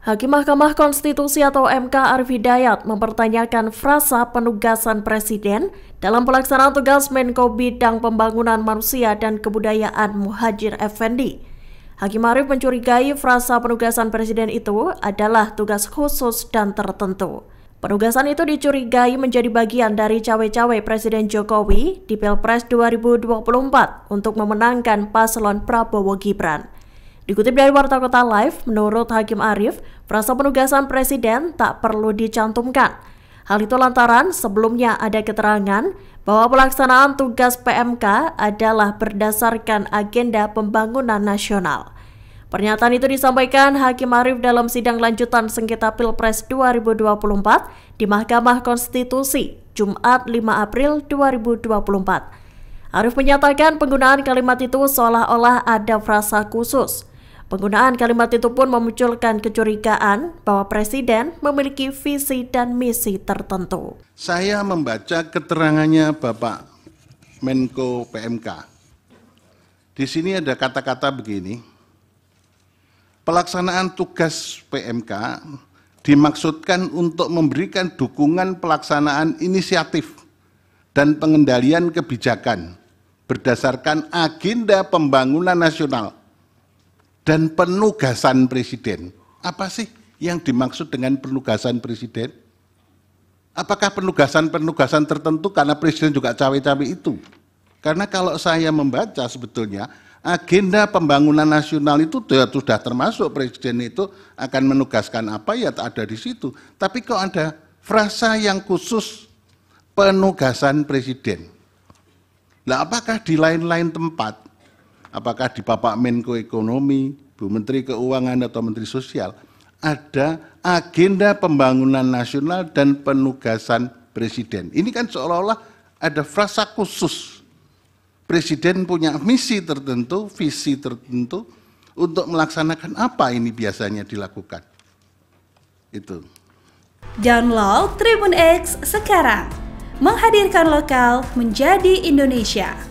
Hakim Mahkamah Konstitusi atau MK Arif mempertanyakan frasa penugasan Presiden dalam pelaksanaan tugas Menko Bidang Pembangunan Manusia dan Kebudayaan Muhajir Effendi. Hakim Arif mencurigai frasa penugasan Presiden itu adalah tugas khusus dan tertentu. Penugasan itu dicurigai menjadi bagian dari cawe-cawe Presiden Jokowi di Pilpres 2024 untuk memenangkan paslon Prabowo Gibran. Dikutip dari Warta Kota Live, menurut Hakim Arief, frasa penugasan presiden tak perlu dicantumkan. Hal itu lantaran sebelumnya ada keterangan bahwa pelaksanaan tugas PMK adalah berdasarkan agenda pembangunan nasional. Pernyataan itu disampaikan Hakim Arief dalam sidang lanjutan sengketa Pilpres 2024 di Mahkamah Konstitusi, Jumat 5 April 2024. Arief menyatakan penggunaan kalimat itu seolah-olah ada frasa khusus – Penggunaan kalimat itu pun memunculkan kecurigaan bahwa presiden memiliki visi dan misi tertentu. Saya membaca keterangannya Bapak Menko PMK. Di sini ada kata-kata begini. Pelaksanaan tugas PMK dimaksudkan untuk memberikan dukungan pelaksanaan inisiatif dan pengendalian kebijakan berdasarkan agenda pembangunan nasional dan penugasan presiden. Apa sih yang dimaksud dengan penugasan presiden? Apakah penugasan-penugasan tertentu karena presiden juga cawe-cawe itu? Karena kalau saya membaca sebetulnya agenda pembangunan nasional itu sudah termasuk presiden itu akan menugaskan apa ya ada di situ. Tapi kok ada frasa yang khusus penugasan presiden. Nah, apakah di lain-lain tempat apakah di Bapak Menko Ekonomi, Bu Menteri Keuangan atau Menteri Sosial, ada agenda pembangunan nasional dan penugasan presiden. Ini kan seolah-olah ada frasa khusus. Presiden punya misi tertentu, visi tertentu untuk melaksanakan apa ini biasanya dilakukan. Itu. Download Tribun X sekarang. Menghadirkan lokal menjadi Indonesia.